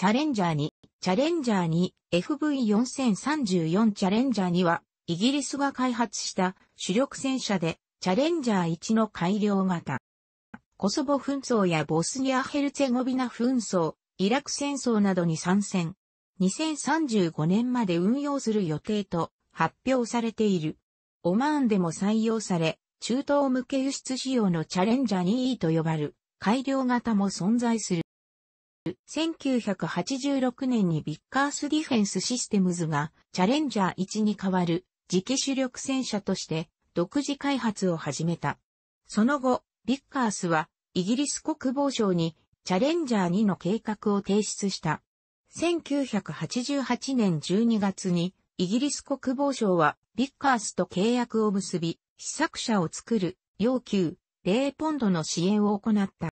チャレンジャー2、チャレンジャー2、FV4034 チャレンジャー2は、イギリスが開発した主力戦車で、チャレンジャー1の改良型。コソボ紛争やボスニア・ヘルツェゴビナ紛争、イラク戦争などに参戦。2035年まで運用する予定と発表されている。オマーンでも採用され、中東向け輸出仕様のチャレンジャー 2E と呼ばれる改良型も存在する。1986年にビッカースディフェンスシステムズがチャレンジャー1に代わる次期主力戦車として独自開発を始めた。その後、ビッカースはイギリス国防省にチャレンジャー2の計画を提出した。1988年12月にイギリス国防省はビッカースと契約を結び、試作車を作る要求レーポンドの支援を行った。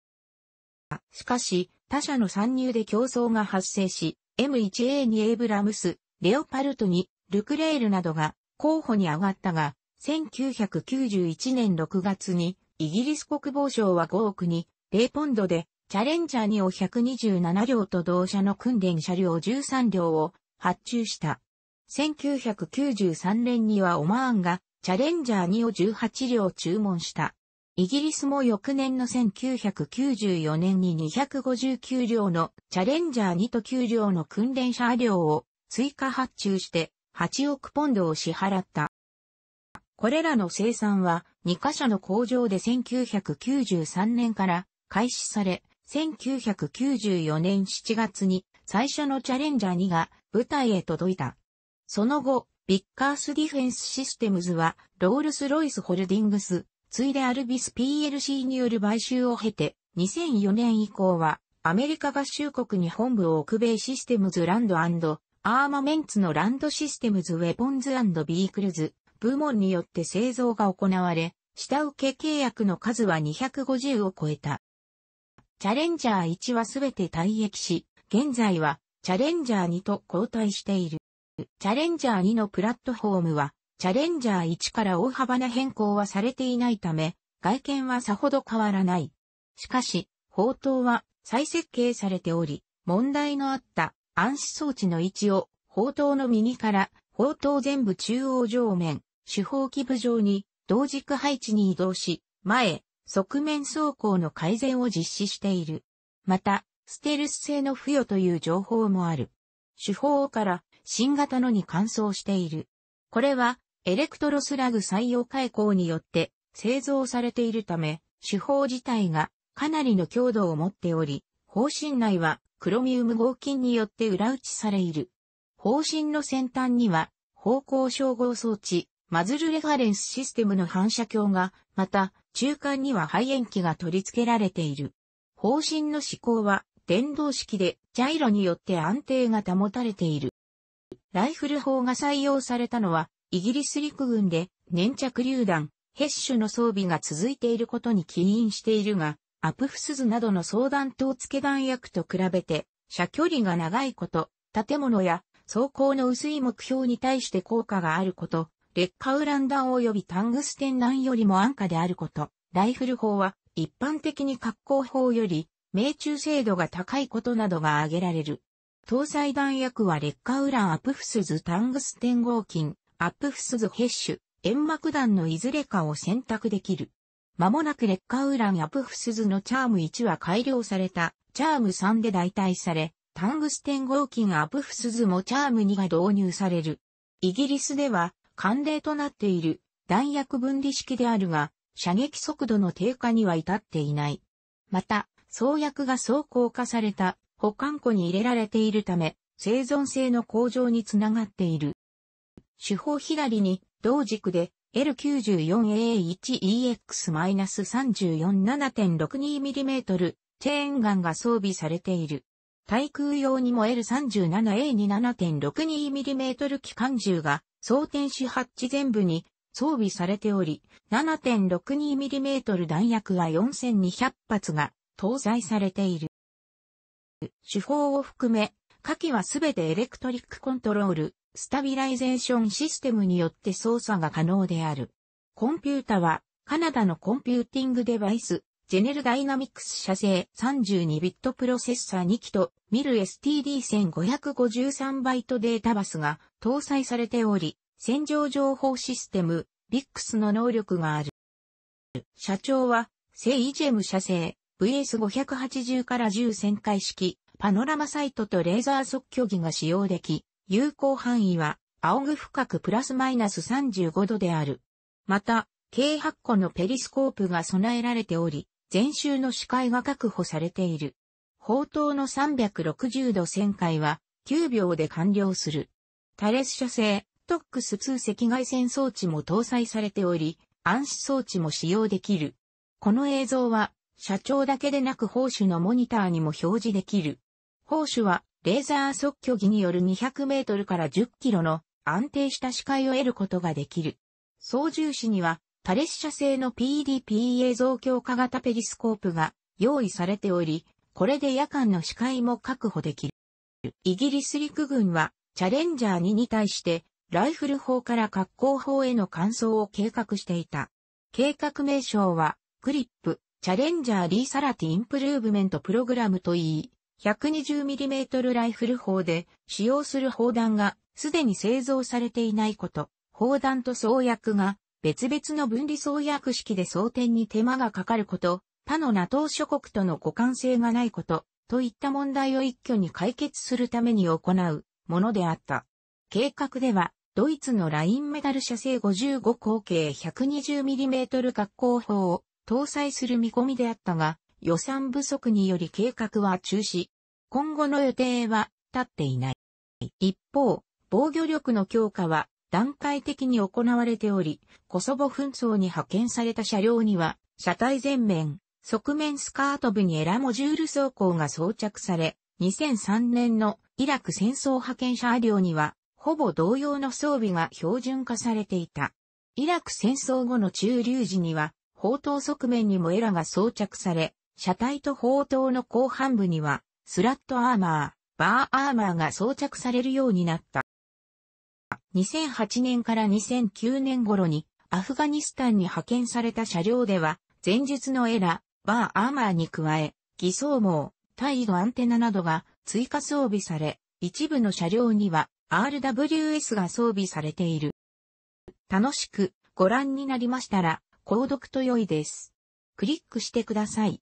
しかし、他社の参入で競争が発生し、M1A にエイブラムス、レオパルトに、ルクレールなどが候補に上がったが、1991年6月にイギリス国防省は5億にレーポンドでチャレンジャー2を127両と同社の訓練車両13両を発注した。1993年にはオマーンがチャレンジャー2を18両注文した。イギリスも翌年の1994年に259両のチャレンジャー2と9両の訓練車両を追加発注して8億ポンドを支払った。これらの生産は2カ所の工場で1993年から開始され、1994年7月に最初のチャレンジャー2が舞台へ届いた。その後、ビッカースディフェンスシステムズはロールス・ロイス・ホルディングス、ついでアルビス PLC による買収を経て、2004年以降は、アメリカ合衆国に本部を置く米システムズランドアーマメンツのランドシステムズウェポンズビークルズ部門によって製造が行われ、下請け契約の数は250を超えた。チャレンジャー1はすべて退役し、現在はチャレンジャー2と交代している。チャレンジャー2のプラットフォームはチャレンジャー1から大幅な変更はされていないため、外見はさほど変わらない。しかし、砲塔は再設計されており、問題のあった暗視装置の位置を砲塔の右から砲塔全部中央上面、主砲基部上に同軸配置に移動し、前、側面走行の改善を実施している。また、ステルス性の付与という情報もある。手法から新型のに換装している。これはエレクトロスラグ採用開口によって製造されているため、手法自体がかなりの強度を持っており、方針内はクロミウム合金によって裏打ちされいる。方針の先端には方向照合装置、マズルレファレンスシステムの反射鏡が、また中間には肺炎器が取り付けられている。方針の指向は電動式でジャイロによって安定が保たれている。ライフル砲が採用されたのはイギリス陸軍で粘着榴弾、ヘッシュの装備が続いていることに起因しているが、アプフスズなどの相談等付け弾薬と比べて、射距離が長いこと、建物や装甲の薄い目標に対して効果があること、劣化ウラン弾及びタングステン弾よりも安価であること、ライフル砲は一般的に格好砲より命中精度が高いことなどが挙げられる。搭載弾薬は劣化ウランアプフスズタングステン合金、アップフスズヘッシュ、煙幕弾のいずれかを選択できる。まもなく劣化ウランアップフスズのチャーム1は改良された、チャーム3で代替され、タングステン合金アップフスズもチャーム2が導入される。イギリスでは、慣例となっている弾薬分離式であるが、射撃速度の低下には至っていない。また、創薬が装甲化された保管庫に入れられているため、生存性の向上につながっている。主砲左に、同軸で L94A1EX-347.62mm チェーンガンが装備されている。対空用にも L37A27.62mm 機関銃が装填しハッチ全部に装備されており、7.62mm 弾薬は4200発が搭載されている。手法を含め、下記はすべてエレクトリックコントロール、スタビライゼーションシステムによって操作が可能である。コンピュータは、カナダのコンピューティングデバイス、ジェネルダイナミックス社製32ビットプロセッサー2機と、ミル STD1553 バイトデータバスが搭載されており、戦場情報システム、VIX の能力がある。社長は、セイジェム社製 VS580 から10旋回式、パノラマサイトとレーザー測距儀が使用でき、有効範囲は、仰ぐ深くプラスマイナス35度である。また、計8個のペリスコープが備えられており、全周の視界が確保されている。砲塔の360度旋回は9秒で完了する。タレス射精、トックス2赤外線装置も搭載されており、暗視装置も使用できる。この映像は、社長だけでなく砲手のモニターにも表示できる。砲手はレーザー測距儀による200メートルから10キロの安定した視界を得ることができる。操縦士には多列射製の PDP a 増強化型ペリスコープが用意されており、これで夜間の視界も確保できる。イギリス陸軍はチャレンジャー2に対してライフル砲から滑好砲への換装を計画していた。計画名称はクリップチャレンジャーリーサラティインプルーブメントプログラムといい、120mm ライフル砲で使用する砲弾がすでに製造されていないこと、砲弾と装薬が別々の分離装薬式で装填に手間がかかること、他の NATO 諸国との互換性がないこと、といった問題を一挙に解決するために行うものであった。計画では、ドイツのラインメダル射程55口径 120mm 滑好砲を搭載する見込みであったが、予算不足により計画は中止。今後の予定は立っていない。一方、防御力の強化は段階的に行われており、コソボ紛争に派遣された車両には、車体前面、側面スカート部にエラモジュール装甲が装着され、2003年のイラク戦争派遣車両には、ほぼ同様の装備が標準化されていた。イラク戦争後の中流時には、砲塔側面にもエラが装着され、車体と砲塔の後半部には、スラットアーマー、バーアーマーが装着されるようになった。2008年から2009年頃に、アフガニスタンに派遣された車両では、前述のエラ、バーアーマーに加え、偽装網、対度アンテナなどが追加装備され、一部の車両には RWS が装備されている。楽しくご覧になりましたら、購読と良いです。クリックしてください。